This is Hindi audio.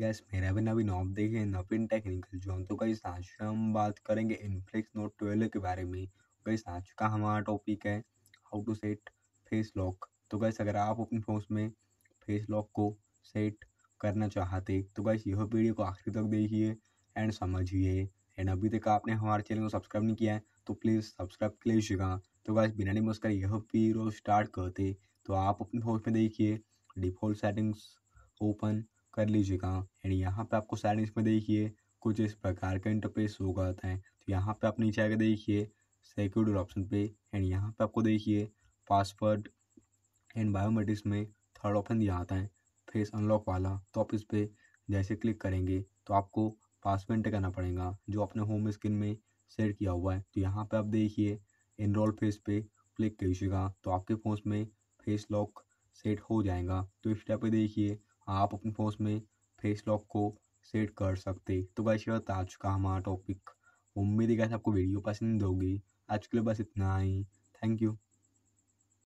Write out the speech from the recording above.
गैस मेरा भी नवीन आप देखे नवीन टेक्निकल जोन तो कई आज हम बात करेंगे इनफ्लिक्स नोट ट्वेल्व के बारे में कई तो आज का हमारा टॉपिक है how to set face lock तो कैसे अगर आप अपने फोन में फेस लॉक को सेट करना चाहते तो कैसे यह वीडियो को आखिर तक देखिए एंड समझिए एंड अभी तक आपने हमारे चैनल को सब्सक्राइब नहीं किया है तो प्लीज़ सब्सक्राइब कर लीजिएगा तो कैसे बिना नहीं मुस्कर यह वीडियो स्टार्ट करते तो आप अपने फोन में देखिए डिफॉल्ट सेटिंग्स ओपन कर लीजिएगा एंड यहाँ पे आपको सेटिंग्स में देखिए कुछ इस प्रकार का इंटरफेस होगा आता है तो यहाँ पे आप नीचे आगे देखिए सिक्योर ऑप्शन पे एंड यहाँ पे आपको देखिए पासवर्ड एंड बायोमेट्रिक्स में थर्ड ऑप्शन दिया आता है फेस अनलॉक वाला तो आप इस पर जैसे क्लिक करेंगे तो आपको पासवर्ड करना पड़ेगा जो अपने होम स्क्रीन में सेट किया हुआ है तो यहाँ पे आप देखिए इनरोल फेस पे क्लिक कीजिएगा तो आपके फोन में फेस लॉक सेट हो जाएगा तो इस टाइप पे देखिए आप अपने फ़ोन में फेस लॉक को सेट कर सकते तो गाइस ये आज चुका हमारा टॉपिक उम्मीद है गाइस आपको वीडियो पसंद होगी आज के लिए बस इतना ही थैंक यू